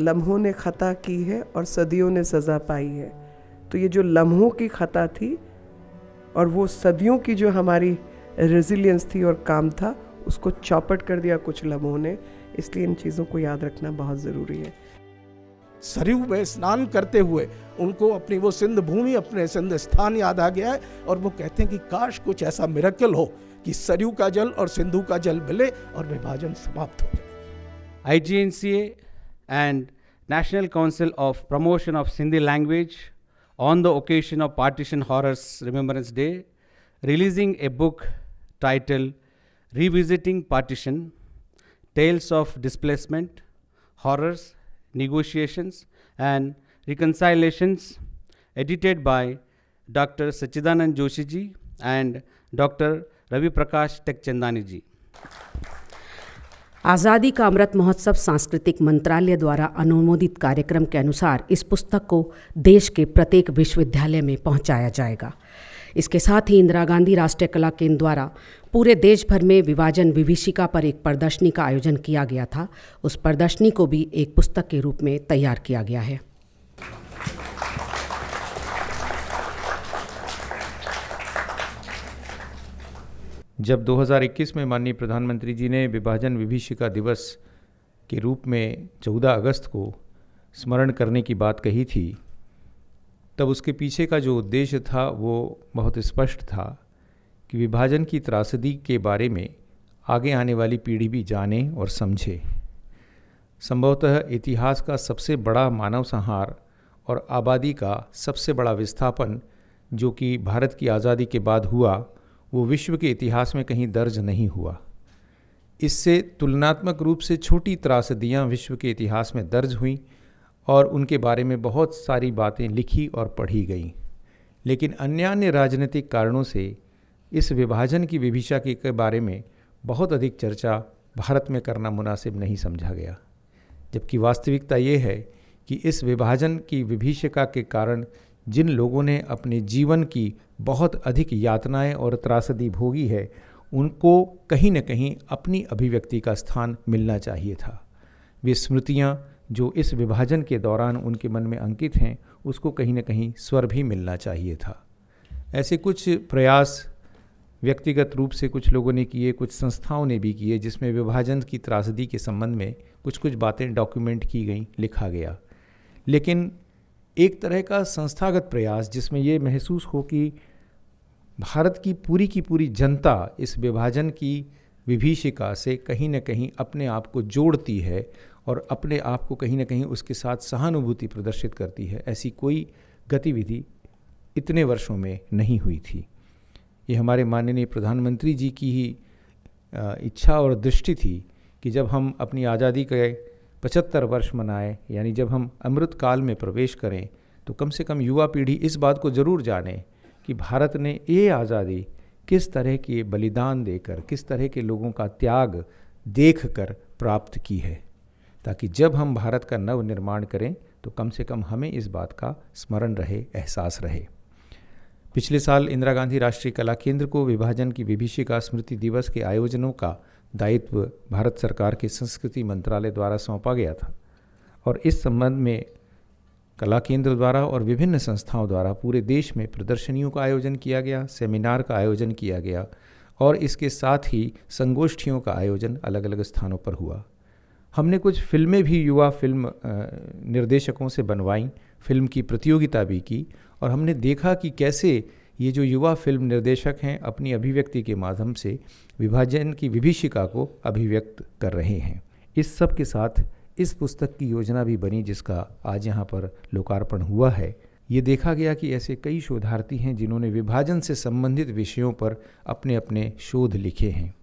लम्हों ने ख़ता की है और सदियों ने सज़ा पाई है तो ये जो लम्हों की ख़ता थी और वो सदियों की जो हमारी रेजिलियंस थी और काम था उसको चौपट कर दिया कुछ लम्हों ने इसलिए इन चीज़ों को याद रखना बहुत ज़रूरी है सरयू में स्नान करते हुए उनको अपनी वो सिंध भूमि अपने सिंध स्थान याद आ गया है और वो कहते हैं कि काश कुछ ऐसा मिरकल हो कि सरयू का जल और सिंधु का जल मिले और विभाजन समाप्त हो जाए I G N C A and National Council of Promotion of Sindhi Language on the occasion of Partition Horrors Remembrance Day, releasing a book titled Revisiting Partition Tales of Displacement, Horrors, Negotiations, and Reconciliations, edited by Dr. Sachidanand Joshiji and Dr. Ravi Prakash Tekchandani आज़ादी का अमृत महोत्सव सांस्कृतिक मंत्रालय द्वारा अनुमोदित कार्यक्रम के अनुसार इस पुस्तक को देश के प्रत्येक विश्वविद्यालय में पहुंचाया जाएगा इसके साथ ही इंदिरा गांधी राष्ट्रीय कला केंद्र द्वारा पूरे देश भर में विभाजन विभिषिका पर एक प्रदर्शनी का आयोजन किया गया था उस प्रदर्शनी को भी एक पुस्तक के रूप में तैयार किया गया है जब 2021 में माननीय प्रधानमंत्री जी ने विभाजन विभीषिका दिवस के रूप में 14 अगस्त को स्मरण करने की बात कही थी तब उसके पीछे का जो उद्देश्य था वो बहुत स्पष्ट था कि विभाजन की त्रासदी के बारे में आगे आने वाली पीढ़ी भी जाने और समझे संभवतः इतिहास का सबसे बड़ा मानव संहार और आबादी का सबसे बड़ा विस्थापन जो कि भारत की आज़ादी के बाद हुआ वो विश्व के इतिहास में कहीं दर्ज नहीं हुआ इससे तुलनात्मक रूप से छोटी त्रासदियाँ विश्व के इतिहास में दर्ज हुईं और उनके बारे में बहुत सारी बातें लिखी और पढ़ी गईं लेकिन अन्य राजनीतिक कारणों से इस विभाजन की विभिषा के बारे में बहुत अधिक चर्चा भारत में करना मुनासिब नहीं समझा गया जबकि वास्तविकता ये है कि इस विभाजन की विभिषिका के कारण जिन लोगों ने अपने जीवन की बहुत अधिक यातनाएं और त्रासदी भोगी है उनको कहीं न कहीं अपनी अभिव्यक्ति का स्थान मिलना चाहिए था वे स्मृतियाँ जो इस विभाजन के दौरान उनके मन में अंकित हैं उसको कहीं न कहीं स्वर भी मिलना चाहिए था ऐसे कुछ प्रयास व्यक्तिगत रूप से कुछ लोगों ने किए कुछ संस्थाओं ने भी किए जिसमें विभाजन की त्रासदी के संबंध में कुछ कुछ बातें डॉक्यूमेंट की गई लिखा गया लेकिन एक तरह का संस्थागत प्रयास जिसमें ये महसूस हो कि भारत की पूरी की पूरी जनता इस विभाजन की विभीषिका से कहीं ना कहीं अपने आप को जोड़ती है और अपने आप को कहीं ना कहीं उसके साथ सहानुभूति प्रदर्शित करती है ऐसी कोई गतिविधि इतने वर्षों में नहीं हुई थी ये हमारे माननीय प्रधानमंत्री जी की ही इच्छा और दृष्टि थी कि जब हम अपनी आज़ादी के पचहत्तर वर्ष मनाए यानी जब हम अमृत काल में प्रवेश करें तो कम से कम युवा पीढ़ी इस बात को ज़रूर जाने कि भारत ने ये आज़ादी किस तरह के बलिदान देकर किस तरह के लोगों का त्याग देख कर प्राप्त की है ताकि जब हम भारत का नव निर्माण करें तो कम से कम हमें इस बात का स्मरण रहे एहसास रहे पिछले साल इंदिरा गांधी राष्ट्रीय कला केंद्र को विभाजन की विभीषिका स्मृति दिवस के आयोजनों का दायित्व भारत सरकार के संस्कृति मंत्रालय द्वारा सौंपा गया था और इस संबंध में कला केंद्र द्वारा और विभिन्न संस्थाओं द्वारा पूरे देश में प्रदर्शनियों का आयोजन किया गया सेमिनार का आयोजन किया गया और इसके साथ ही संगोष्ठियों का आयोजन अलग अलग स्थानों पर हुआ हमने कुछ फिल्में भी युवा फिल्म निर्देशकों से बनवाईं फिल्म की प्रतियोगिता भी की और हमने देखा कि कैसे ये जो युवा फिल्म निर्देशक हैं अपनी अभिव्यक्ति के माध्यम से विभाजन की विभीषिका को अभिव्यक्त कर रहे हैं इस सब के साथ इस पुस्तक की योजना भी बनी जिसका आज यहाँ पर लोकार्पण हुआ है ये देखा गया कि ऐसे कई शोधार्थी हैं जिन्होंने विभाजन से संबंधित विषयों पर अपने अपने शोध लिखे हैं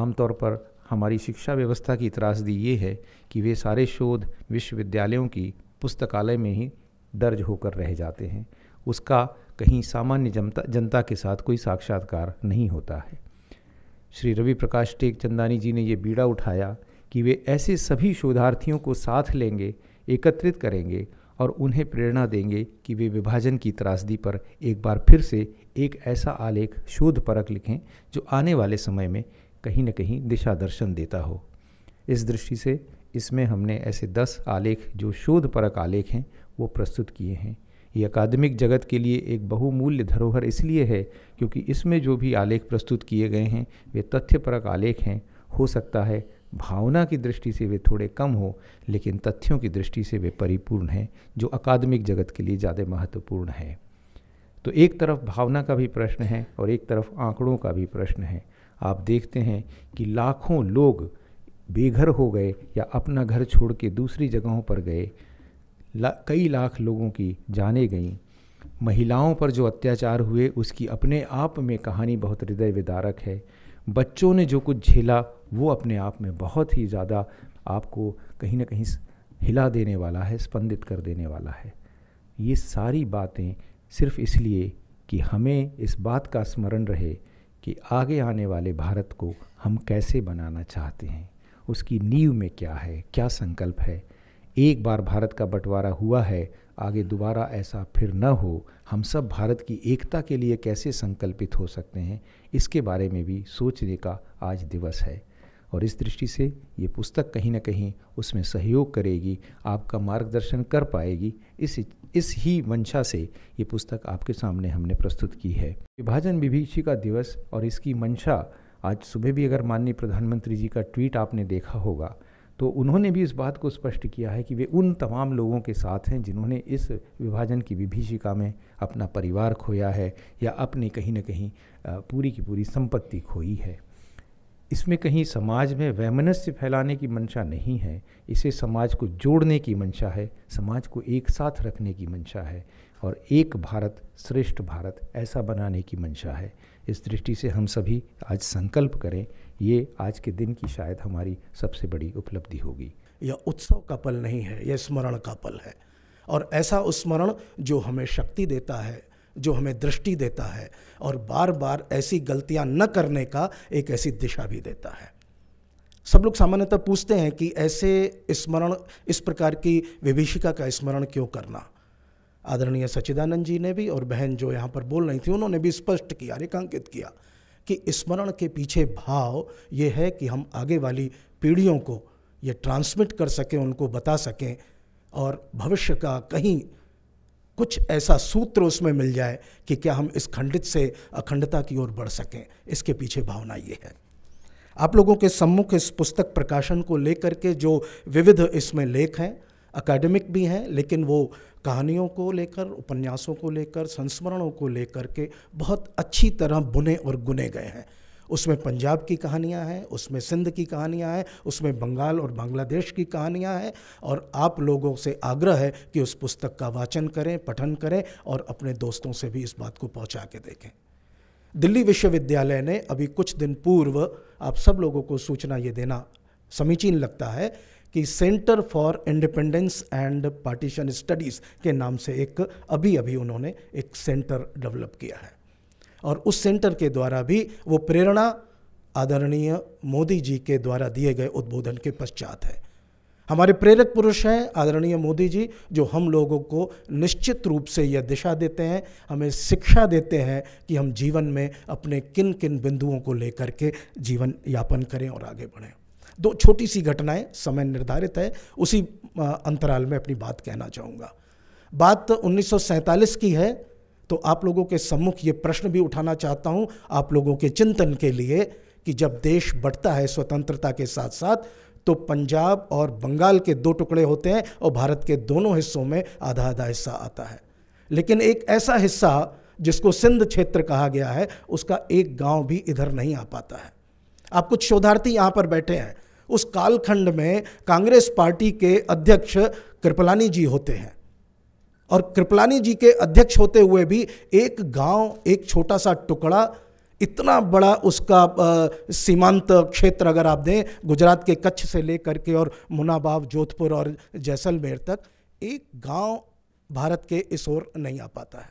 आमतौर पर हमारी शिक्षा व्यवस्था की त्रासदी ये है कि वे सारे शोध विश्वविद्यालयों की पुस्तकालय में ही दर्ज होकर रह जाते हैं उसका कहीं सामान्य जनता जनता के साथ कोई साक्षात्कार नहीं होता है श्री रवि प्रकाश टेक चंदानी जी ने ये बीड़ा उठाया कि वे ऐसे सभी शोधार्थियों को साथ लेंगे एकत्रित करेंगे और उन्हें प्रेरणा देंगे कि वे विभाजन की त्रासदी पर एक बार फिर से एक ऐसा आलेख शोध परक लिखें जो आने वाले समय में कहीं न कहीं दिशा दर्शन देता हो इस दृष्टि से इसमें हमने ऐसे दस आलेख जो शोध परक आलेख हैं वो प्रस्तुत किए हैं ये अकादमिक जगत के लिए एक बहुमूल्य धरोहर इसलिए है क्योंकि इसमें जो भी आलेख प्रस्तुत किए गए हैं वे तथ्यपरक आलेख हैं हो सकता है भावना की दृष्टि से वे थोड़े कम हो लेकिन तथ्यों की दृष्टि से वे परिपूर्ण हैं जो अकादमिक जगत के लिए ज़्यादा महत्वपूर्ण है तो एक तरफ भावना का भी प्रश्न है और एक तरफ आंकड़ों का भी प्रश्न है आप देखते हैं कि लाखों लोग बेघर हो गए या अपना घर छोड़ के दूसरी जगहों पर गए ला, कई लाख लोगों की जाने गईं महिलाओं पर जो अत्याचार हुए उसकी अपने आप में कहानी बहुत हृदय विदारक है बच्चों ने जो कुछ झेला वो अपने आप में बहुत ही ज़्यादा आपको कहीं ना कहीं हिला देने वाला है स्पंदित कर देने वाला है ये सारी बातें सिर्फ इसलिए कि हमें इस बात का स्मरण रहे कि आगे आने वाले भारत को हम कैसे बनाना चाहते हैं उसकी नींव में क्या है क्या संकल्प है एक बार भारत का बंटवारा हुआ है आगे दोबारा ऐसा फिर न हो हम सब भारत की एकता के लिए कैसे संकल्पित हो सकते हैं इसके बारे में भी सोचने का आज दिवस है और इस दृष्टि से ये पुस्तक कहीं ना कहीं उसमें सहयोग करेगी आपका मार्गदर्शन कर पाएगी इस इस ही मंशा से ये पुस्तक आपके सामने हमने प्रस्तुत की है विभाजन विभीषिका दिवस और इसकी मंशा आज सुबह भी अगर माननीय प्रधानमंत्री जी का ट्वीट आपने देखा होगा तो उन्होंने भी इस बात को स्पष्ट किया है कि वे उन तमाम लोगों के साथ हैं जिन्होंने इस विभाजन की विभीषिका में अपना परिवार खोया है या अपने कहीं ना कहीं पूरी की पूरी संपत्ति खोई है इसमें कहीं समाज में वैमनस्य फैलाने की मंशा नहीं है इसे समाज को जोड़ने की मंशा है समाज को एक साथ रखने की मंशा है और एक भारत श्रेष्ठ भारत ऐसा बनाने की मंशा है इस दृष्टि से हम सभी आज संकल्प करें ये आज के दिन की शायद हमारी सबसे बड़ी उपलब्धि होगी यह उत्सव का पल नहीं है यह स्मरण का पल है और ऐसा स्मरण जो हमें शक्ति देता है जो हमें दृष्टि देता है और बार बार ऐसी गलतियां न करने का एक ऐसी दिशा भी देता है सब लोग सामान्यतः पूछते हैं कि ऐसे स्मरण इस प्रकार की विभीषिका का स्मरण क्यों करना आदरणीय सच्चिदानंद जी ने भी और बहन जो यहाँ पर बोल रही थी उन्होंने भी स्पष्ट किया रेखांकित किया कि स्मरण के पीछे भाव ये है कि हम आगे वाली पीढ़ियों को ये ट्रांसमिट कर सकें उनको बता सकें और भविष्य का कहीं कुछ ऐसा सूत्र उसमें मिल जाए कि क्या हम इस खंडित से अखंडता की ओर बढ़ सकें इसके पीछे भावना ये है आप लोगों के सम्मुख इस पुस्तक प्रकाशन को लेकर के जो विविध इसमें लेख हैं अकेडमिक भी हैं लेकिन वो कहानियों को लेकर उपन्यासों को लेकर संस्मरणों को लेकर के बहुत अच्छी तरह बुने और गुने गए हैं उसमें पंजाब की कहानियाँ हैं उसमें सिंध की कहानियाँ हैं उसमें बंगाल और बांग्लादेश की कहानियाँ हैं और आप लोगों से आग्रह है कि उस पुस्तक का वाचन करें पठन करें और अपने दोस्तों से भी इस बात को पहुँचा के देखें दिल्ली विश्वविद्यालय ने अभी कुछ दिन पूर्व आप सब लोगों को सूचना ये देना समीचीन लगता है कि Centre for Independence and Partition Studies के नाम से एक अभी अभी उन्होंने एक सेंटर डेवलप किया है और उस सेंटर के द्वारा भी वो प्रेरणा आदरणीय मोदी जी के द्वारा दिए गए उद्बोधन के पश्चात है हमारे प्रेरक पुरुष हैं आदरणीय मोदी जी जो हम लोगों को निश्चित रूप से यह दिशा देते हैं हमें शिक्षा देते हैं कि हम जीवन में अपने किन किन बिंदुओं को लेकर के जीवन यापन करें और आगे बढ़ें दो छोटी सी घटनाएं समय निर्धारित है उसी अंतराल में अपनी बात कहना चाहूँगा बात उन्नीस की है तो आप लोगों के सम्मुख ये प्रश्न भी उठाना चाहता हूँ आप लोगों के चिंतन के लिए कि जब देश बढ़ता है स्वतंत्रता के साथ साथ तो पंजाब और बंगाल के दो टुकड़े होते हैं और भारत के दोनों हिस्सों में आधा आधा हिस्सा आता है लेकिन एक ऐसा हिस्सा जिसको सिंध क्षेत्र कहा गया है उसका एक गांव भी इधर नहीं आ पाता है आप कुछ शोधार्थी यहाँ पर बैठे हैं उस कालखंड में कांग्रेस पार्टी के अध्यक्ष कृपलानी जी होते हैं और कृपलानी जी के अध्यक्ष होते हुए भी एक गांव एक छोटा सा टुकड़ा इतना बड़ा उसका सीमांत क्षेत्र अगर आप दें गुजरात के कच्छ से लेकर के और मुनाबाव जोधपुर और जैसलमेर तक एक गांव भारत के इस ओर नहीं आ पाता है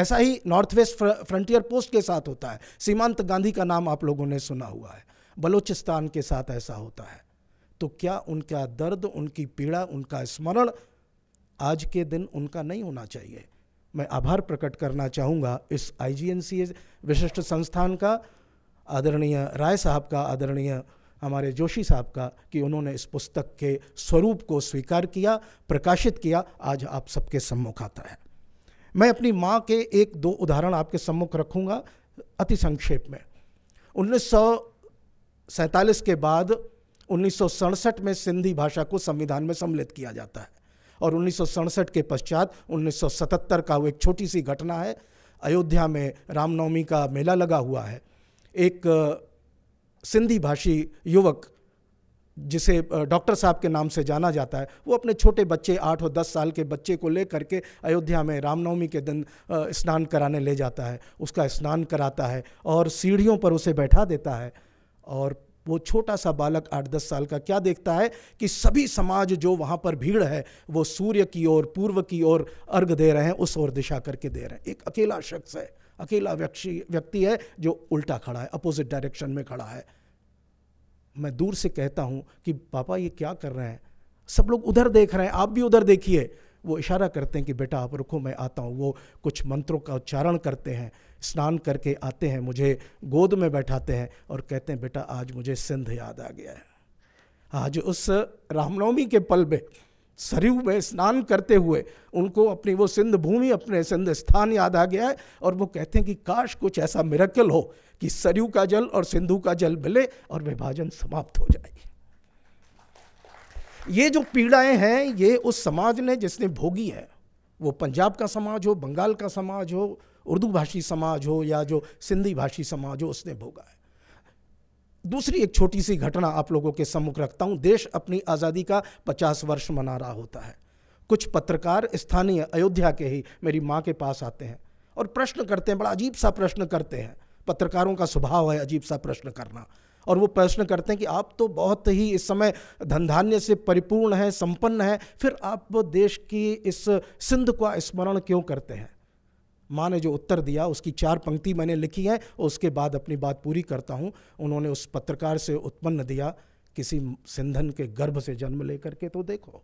ऐसा ही नॉर्थ वेस्ट फ्रंटियर पोस्ट के साथ होता है सीमांत गांधी का नाम आप लोगों ने सुना हुआ है बलूचिस्तान के साथ ऐसा होता है तो क्या उनका दर्द उनकी पीड़ा उनका स्मरण आज के दिन उनका नहीं होना चाहिए मैं आभार प्रकट करना चाहूँगा इस आई विशिष्ट संस्थान का आदरणीय राय साहब का आदरणीय हमारे जोशी साहब का कि उन्होंने इस पुस्तक के स्वरूप को स्वीकार किया प्रकाशित किया आज आप सबके सम्मुख आता है मैं अपनी माँ के एक दो उदाहरण आपके सम्मुख रखूँगा अति संक्षेप में उन्नीस सैंतालीस के बाद उन्नीस में सिंधी भाषा को संविधान में सम्मिलित किया जाता है और उन्नीस के पश्चात 1977 का वो एक छोटी सी घटना है अयोध्या में रामनवमी का मेला लगा हुआ है एक सिंधी भाषी युवक जिसे डॉक्टर साहब के नाम से जाना जाता है वो अपने छोटे बच्चे आठ और दस साल के बच्चे को ले करके अयोध्या में रामनवमी के दिन स्नान कराने ले जाता है उसका स्नान कराता है और सीढ़ियों पर उसे बैठा देता है और वो छोटा सा बालक आठ दस साल का क्या देखता है कि सभी समाज जो वहाँ पर भीड़ है वो सूर्य की ओर पूर्व की ओर अर्घ दे रहे हैं उस ओर दिशा करके दे रहे हैं एक अकेला शख्स है अकेला व्यक्ति व्यक्ति है जो उल्टा खड़ा है अपोजिट डायरेक्शन में खड़ा है मैं दूर से कहता हूँ कि पापा ये क्या कर रहे हैं सब लोग उधर देख रहे हैं आप भी उधर देखिए वो इशारा करते हैं कि बेटा आप रुको मैं आता हूँ वो कुछ मंत्रों का उच्चारण करते हैं स्नान करके आते हैं मुझे गोद में बैठाते हैं और कहते हैं बेटा आज मुझे सिंध याद आ गया है आज उस रामनवमी के पल में सरयू में स्नान करते हुए उनको अपनी वो सिंध भूमि अपने सिंध स्थान याद आ गया है और वो कहते हैं कि काश कुछ ऐसा मिरकल हो कि सरयू का जल और सिंधु का जल मिले और विभाजन समाप्त हो जाए ये जो पीड़ाएं हैं ये उस समाज ने जिसने भोगी है वो पंजाब का समाज हो बंगाल का समाज हो उर्दू भाषी समाज हो या जो सिंधी भाषी समाज हो उसने भोगा है दूसरी एक छोटी सी घटना आप लोगों के सम्मुख रखता हूँ देश अपनी आज़ादी का पचास वर्ष मना रहा होता है कुछ पत्रकार स्थानीय अयोध्या के ही मेरी माँ के पास आते हैं और प्रश्न करते हैं बड़ा अजीब सा प्रश्न करते हैं पत्रकारों का स्वभाव है अजीब सा प्रश्न करना और वो प्रश्न करते हैं कि आप तो बहुत ही इस समय धन धान्य से परिपूर्ण हैं संपन्न हैं फिर आप देश की इस सिंध का स्मरण क्यों करते हैं माँ ने जो उत्तर दिया उसकी चार पंक्ति मैंने लिखी है उसके बाद अपनी बात पूरी करता हूँ उन्होंने उस पत्रकार से उत्पन्न दिया किसी सिंधन के गर्भ से जन्म लेकर के तो देखो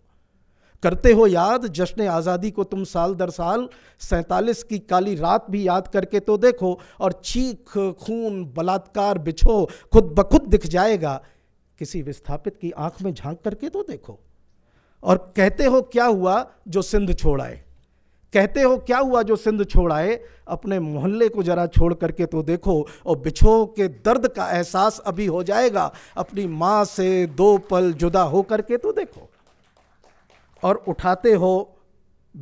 करते हो याद जश्न आज़ादी को तुम साल दर साल सैतालीस की काली रात भी याद करके तो देखो और चीख खून बलात्कार बिछो खुद ब खुद दिख जाएगा किसी विस्थापित की आंख में झांक करके तो देखो और कहते हो क्या हुआ जो सिंध छोड़ाए कहते हो क्या हुआ जो सिंध छोड़ आए अपने मोहल्ले को जरा छोड़ करके तो देखो और बिछो के दर्द का एहसास अभी हो जाएगा अपनी माँ से दो पल जुदा हो करके तो देखो और उठाते हो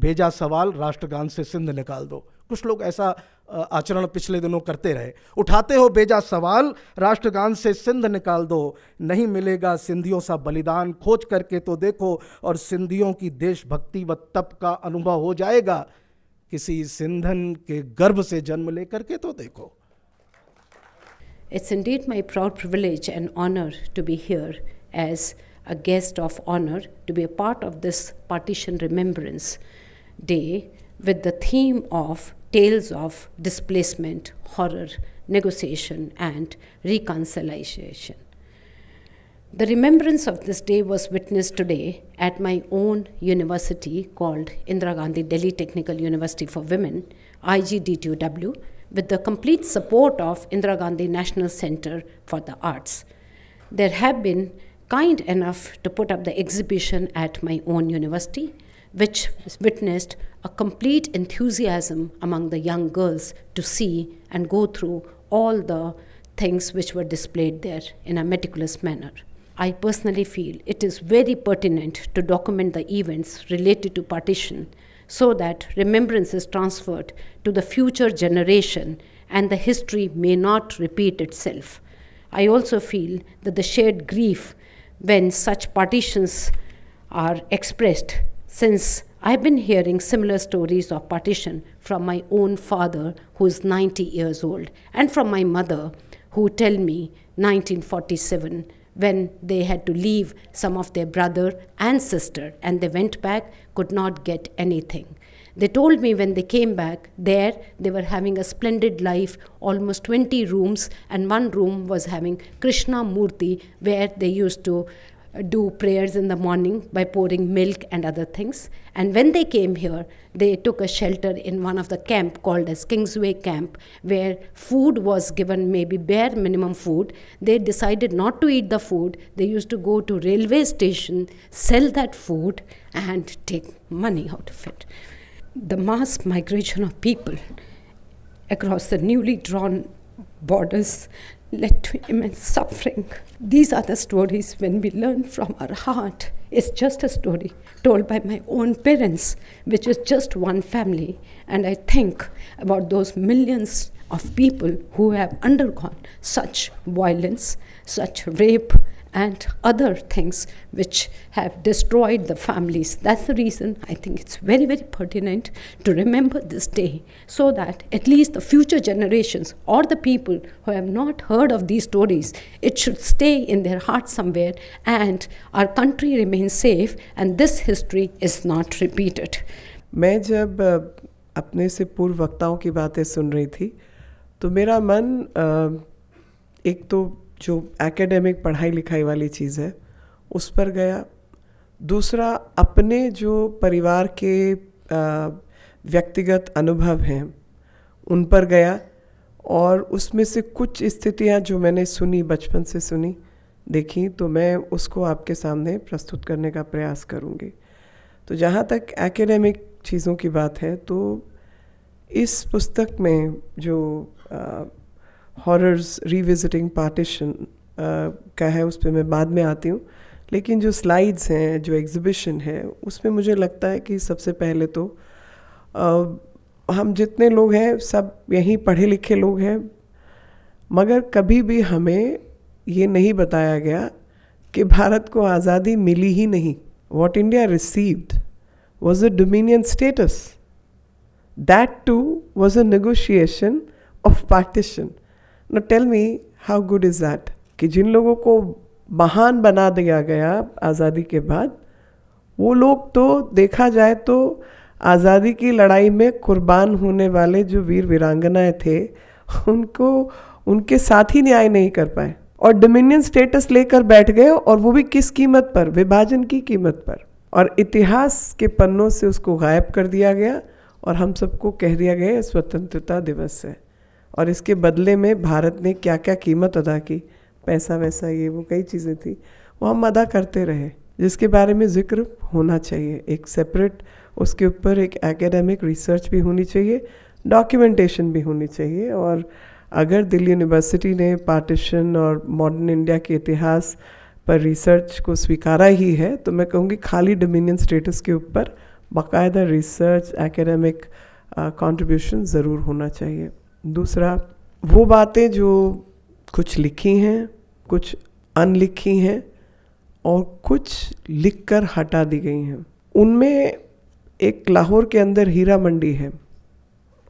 भेजा सवाल राष्ट्रगान से सिंध निकाल दो कुछ लोग ऐसा आचरण पिछले दिनों करते रहे उठाते हो बेजा सवाल राष्ट्रगान से सिंध निकाल दो नहीं मिलेगा सिंधियों सा बलिदान खोज करके तो देखो और सिंधियों की देशभक्ति व तप का अनुभव हो जाएगा किसी सिंधन के गर्भ से जन्म लेकर के तो देखो it's indeed my proud privilege and honour to be here as a guest of honour to be a part of this partition remembrance day with the theme of tales of displacement, horror, negotiation, and reconciliation. The remembrance of this day was witnessed today at my own university called Indira Gandhi Delhi Technical University for Women, IGDTUW, with the complete support of Indira Gandhi National Center for the Arts. There have been kind enough to put up the exhibition at my own university, which witnessed a complete enthusiasm among the young girls to see and go through all the things which were displayed there in a meticulous manner. I personally feel it is very pertinent to document the events related to partition so that remembrance is transferred to the future generation and the history may not repeat itself. I also feel that the shared grief when such partitions are expressed, since I've been hearing similar stories of partition from my own father, who is 90 years old, and from my mother, who tell me 1947 when they had to leave some of their brother and sister and they went back could not get anything they told me when they came back there they were having a splendid life almost 20 rooms and one room was having krishna murti where they used to do prayers in the morning by pouring milk and other things. And when they came here, they took a shelter in one of the camp called as Kingsway Camp, where food was given, maybe bare minimum food. They decided not to eat the food. They used to go to railway station, sell that food, and take money out of it. The mass migration of people across the newly drawn borders led to immense suffering. These are the stories when we learn from our heart. It's just a story told by my own parents, which is just one family. And I think about those millions of people who have undergone such violence, such rape, and other things which have destroyed the families. That's the reason I think it's very, very pertinent to remember this day so that at least the future generations or the people who have not heard of these stories, it should stay in their hearts somewhere and our country remains safe and this history is not repeated. मैं जब अपने से पूर्व वक्ताओं की बातें सुन रही थी तो मेरा मन एक तो जो एकेडमिक पढ़ाई लिखाई वाली चीज़ है उस पर गया दूसरा अपने जो परिवार के व्यक्तिगत अनुभव हैं उन पर गया और उसमें से कुछ स्थितियां जो मैंने सुनी बचपन से सुनी देखी तो मैं उसको आपके सामने प्रस्तुत करने का प्रयास करूंगी तो जहाँ तक एकेडमिक चीज़ों की बात है तो इस पुस्तक में जो हॉरर्स रिविजिटिंग पार्टीशन का है उस पर मैं बाद में आती हूँ लेकिन जो स्लाइड्स हैं जो एग्ज़िबिशन है उसमें मुझे लगता है कि सबसे पहले तो आ, हम जितने लोग हैं सब यहीं पढ़े लिखे लोग हैं मगर कभी भी हमें ये नहीं बताया गया कि भारत को आज़ादी मिली ही नहीं what India received was a dominion status that too was a negotiation of partition ना tell me how good is that कि जिन लोगों को महान बना दिया गया आज़ादी के बाद वो लोग तो देखा जाए तो आज़ादी की लड़ाई में कुर्बान होने वाले जो वीर वीरांगनाएं थे उनको उनके साथ ही न्याय नहीं कर पाए और डोमिनियन स्टेटस लेकर बैठ गए और वो भी किस कीमत पर विभाजन की कीमत पर और इतिहास के पन्नों से उसको गायब कर दिया गया और हम सबको कह दिया गया स्वतंत्रता दिवस है और इसके बदले में भारत ने क्या क्या कीमत अदा की पैसा वैसा ये वो कई चीज़ें थी वो हम अदा करते रहे जिसके बारे में जिक्र होना चाहिए एक सेपरेट उसके ऊपर एक एकेडमिक रिसर्च भी होनी चाहिए डॉक्यूमेंटेशन भी होनी चाहिए और अगर दिल्ली यूनिवर्सिटी ने पार्टीशन और मॉडर्न इंडिया के इतिहास पर रिसर्च को स्वीकारा ही है तो मैं कहूँगी खाली डोमिनियन स्टेटस के ऊपर बाकायदा रिसर्च एकेडमिक कॉन्ट्रीब्यूशन ज़रूर होना चाहिए दूसरा वो बातें जो कुछ लिखी हैं कुछ अनलिखी हैं और कुछ लिख कर हटा दी गई हैं उनमें एक लाहौर के अंदर हीरा मंडी है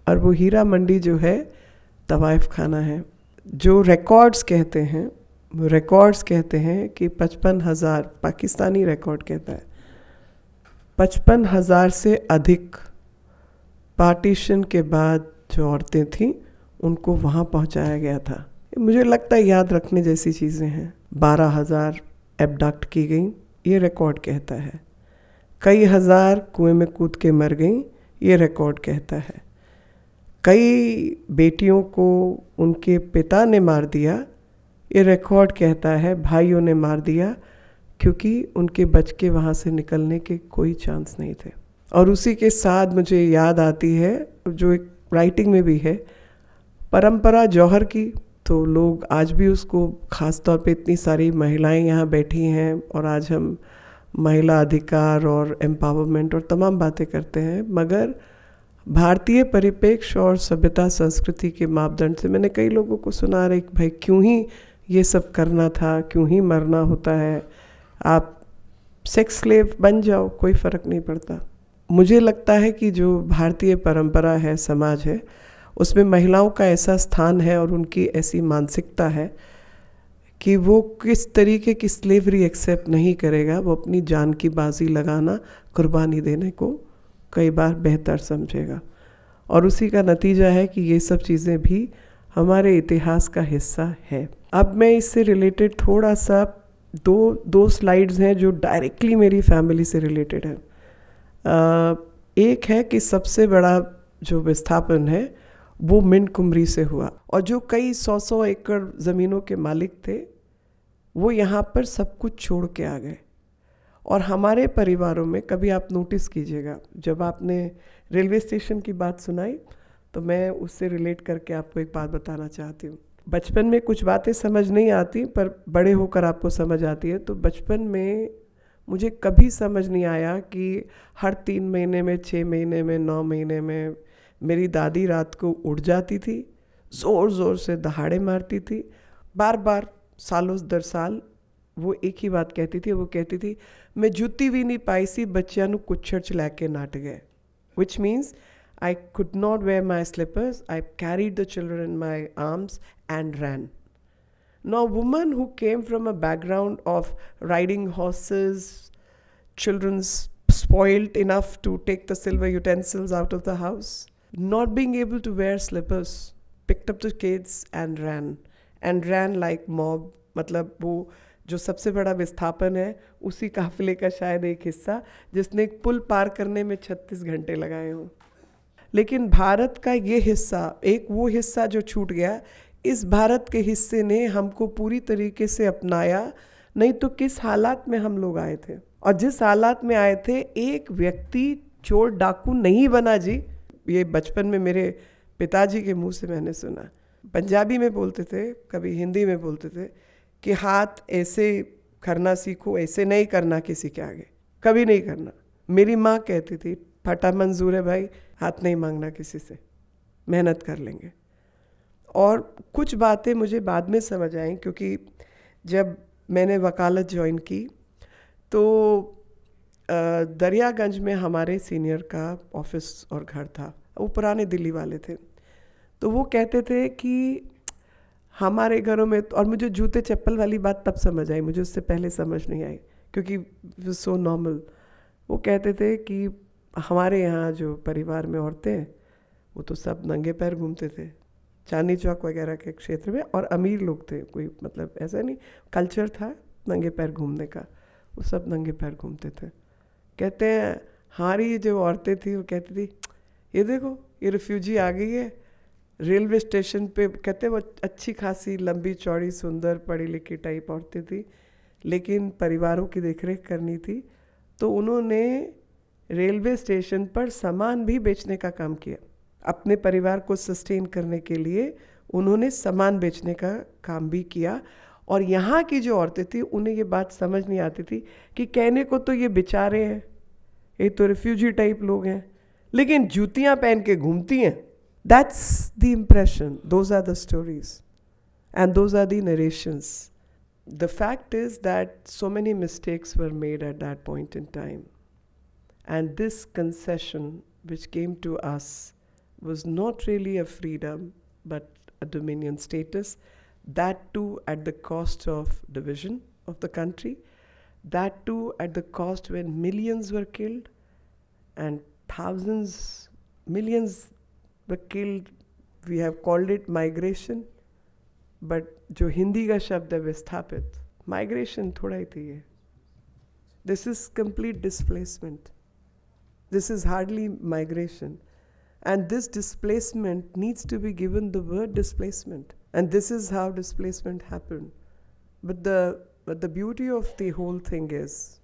और वो हीरा मंडी जो है तवाइफ खाना है जो रिकॉर्ड्स कहते हैं रिकॉर्ड्स कहते हैं कि पचपन हज़ार पाकिस्तानी रिकॉर्ड कहता है पचपन हज़ार से अधिक पार्टीशन के बाद जो औरतें थीं उनको वहाँ पहुँचाया गया था मुझे लगता है याद रखने जैसी चीज़ें हैं बारह हज़ार एबडक्ट की गई ये रिकॉर्ड कहता है कई हज़ार कुएं में कूद के मर गई ये रिकॉर्ड कहता है कई बेटियों को उनके पिता ने मार दिया ये रिकॉर्ड कहता है भाइयों ने मार दिया क्योंकि उनके बच के वहाँ से निकलने के कोई चांस नहीं थे और उसी के साथ मुझे याद आती है जो एक राइटिंग में भी है परंपरा जौहर की तो लोग आज भी उसको ख़ास तौर पे इतनी सारी महिलाएं यहाँ बैठी हैं और आज हम महिला अधिकार और एम्पावरमेंट और तमाम बातें करते हैं मगर भारतीय परिपेक्ष और सभ्यता संस्कृति के मापदंड से मैंने कई लोगों को सुना रहे भाई क्यों ही ये सब करना था क्यों ही मरना होता है आप सेक्स स्लेव बन जाओ कोई फ़र्क नहीं पड़ता मुझे लगता है कि जो भारतीय परंपरा है समाज है उसमें महिलाओं का ऐसा स्थान है और उनकी ऐसी मानसिकता है कि वो किस तरीके की स्लेवरी एक्सेप्ट नहीं करेगा वो अपनी जान की बाजी लगाना कुर्बानी देने को कई बार बेहतर समझेगा और उसी का नतीजा है कि ये सब चीज़ें भी हमारे इतिहास का हिस्सा है अब मैं इससे रिलेटेड थोड़ा सा दो दो स्लाइड्स हैं जो डायरेक्टली मेरी फैमिली से रिलेटेड है एक है कि सबसे बड़ा जो विस्थापन है वो मिन कुमरी से हुआ और जो कई सौ सौ एकड़ ज़मीनों के मालिक थे वो यहाँ पर सब कुछ छोड़ के आ गए और हमारे परिवारों में कभी आप नोटिस कीजिएगा जब आपने रेलवे स्टेशन की बात सुनाई तो मैं उससे रिलेट करके आपको एक बात बताना चाहती हूँ बचपन में कुछ बातें समझ नहीं आती पर बड़े होकर आपको समझ आती है तो बचपन में मुझे कभी समझ नहीं आया कि हर तीन महीने में छः महीने में नौ महीने में मेरी दादी रात को उठ जाती थी ज़ोर ज़ोर से दहाड़े मारती थी बार बार सालों दर साल वो एक ही बात कहती थी वो कहती थी मैं जूती भी नहीं पाई सी बच्चों कुछर च लैके नाट गए which means I could not wear my slippers I carry the children in my arms and ran no woman who came from a background of riding horses children's spoiled enough to take the silver utensils out of the house not being able to wear slippers picked up the kids and ran and ran like mob मतलब वो जो सबसे बड़ा विस्थापन है उसी काफिले का शायद एक हिस्सा जिसने एक पुल पार करने में 36 घंटे लगाए हों लेकिन भारत का ये हिस्सा एक वो हिस्सा जो छूट गया इस भारत के हिस्से ने हमको पूरी तरीके से अपनाया नहीं तो किस हालात में हम लोग आए थे और जिस हालात में आए थे एक व्यक्ति चोर डाकू नहीं बना जी ये बचपन में मेरे पिताजी के मुंह से मैंने सुना पंजाबी में बोलते थे कभी हिंदी में बोलते थे कि हाथ ऐसे करना सीखो ऐसे नहीं करना किसी के आगे कभी नहीं करना मेरी माँ कहती थी फटा मंजूर है भाई हाथ नहीं मांगना किसी से मेहनत कर लेंगे और कुछ बातें मुझे बाद में समझ आई क्योंकि जब मैंने वकालत ज्वाइन की तो दरियागंज में हमारे सीनियर का ऑफिस और घर था वो पुराने दिल्ली वाले थे तो वो कहते थे कि हमारे घरों में और मुझे जूते चप्पल वाली बात तब समझ आई मुझे उससे पहले समझ नहीं आई क्योंकि सो नॉर्मल वो कहते थे कि हमारे यहाँ जो परिवार में औरतें हैं वो तो सब नंगे पैर घूमते थे चांदनी चौक वगैरह के क्षेत्र में और अमीर लोग थे कोई मतलब ऐसा नहीं कल्चर था नंगे पैर घूमने का वो सब नंगे पैर घूमते थे कहते हैं हमारी जो औरतें थी वो कहती थी ये देखो ये रिफ्यूजी आ गई है रेलवे स्टेशन पे कहते वो अच्छी खासी लंबी चौड़ी सुंदर पढ़ी लिखी टाइप औरतें थी लेकिन परिवारों की देखरेख करनी थी तो उन्होंने रेलवे स्टेशन पर सामान भी बेचने का काम किया अपने परिवार को सस्टेन करने के लिए उन्होंने सामान बेचने का काम भी किया और यहाँ की जो औरतें थी उन्हें ये बात समझ नहीं आती थी कि कहने को तो ये बेचारे हैं ये तो रिफ्यूजी टाइप लोग हैं लेकिन जूतियाँ पहन के घूमती हैं that's the impression those are the stories and those are the the fact is that so many mistakes were made at that point in time and this concession which came to us was not really a freedom but a dominion status that too at the cost of division of the country, that too at the cost when millions were killed and thousands, millions were killed. We have called it migration, but jo Hindi ka shabd hai visthapit, migration thoda hi hai. This is complete displacement. This is hardly migration. And this displacement needs to be given the word displacement. And this is how displacement happened. But the, but the beauty of the whole thing is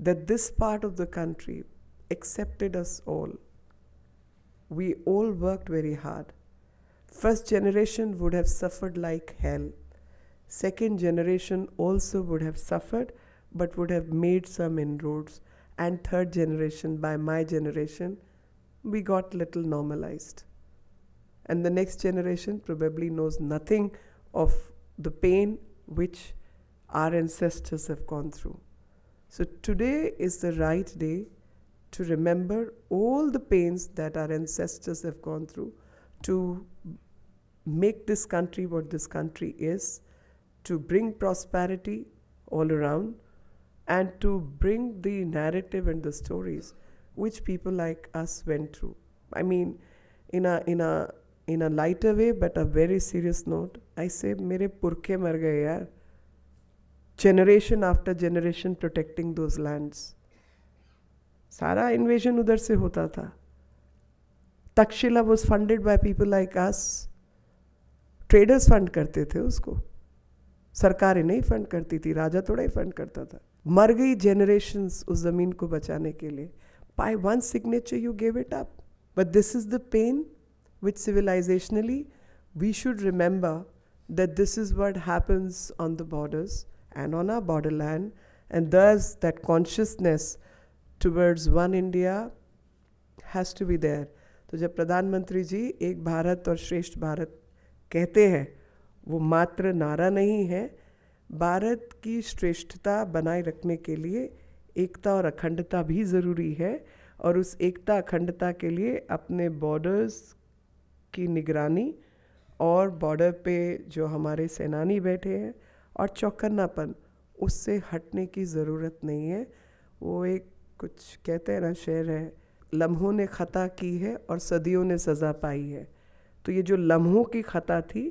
that this part of the country accepted us all. We all worked very hard. First generation would have suffered like hell. Second generation also would have suffered, but would have made some inroads. And third generation, by my generation, we got little normalized. And the next generation probably knows nothing of the pain which our ancestors have gone through. So today is the right day to remember all the pains that our ancestors have gone through to make this country what this country is, to bring prosperity all around, and to bring the narrative and the stories which people like us went through. I mean, in a in a in a lighter way but a very serious note I say मेरे पुरखे मर गए यार generation after generation protecting those lands सारा invasion उधर से होता था Takshashila was funded by people like us traders fund करते थे उसको सरकार इन्हें ही फंड करती थी राजा थोड़ा ही फंड करता था मर गई जनरेशन्स उस ज़मीन को बचाने के लिए by one signature you gave it up but this is the pain which civilizationally we should remember that this is what happens on the borders and on our borderland, and thus that consciousness towards one India has to be there. तो जब प्रधानमंत्री जी एक भारत और श्रेष्ठ भारत कहते हैं वो मात्र नारा नहीं है भारत की श्रेष्ठता बनाए रखने के लिए एकता और अखंडता भी ज़रूरी है और उस एकता अखंडता के लिए अपने बॉर्डर्स की निगरानी और बॉर्डर पे जो हमारे सेनानी बैठे हैं और चौकन्नापन उससे हटने की ज़रूरत नहीं है वो एक कुछ कहते हैं ना शेर है लम्हों ने ख़ता की है और सदियों ने सज़ा पाई है तो ये जो लम्हों की ख़ता थी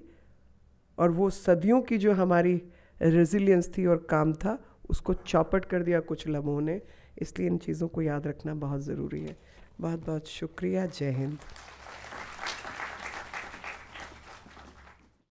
और वो सदियों की जो हमारी रेजिलियंस थी और काम था उसको चौपट कर दिया कुछ लम्हों ने इसलिए इन चीज़ों को याद रखना बहुत ज़रूरी है बहुत बहुत शुक्रिया जय हिंद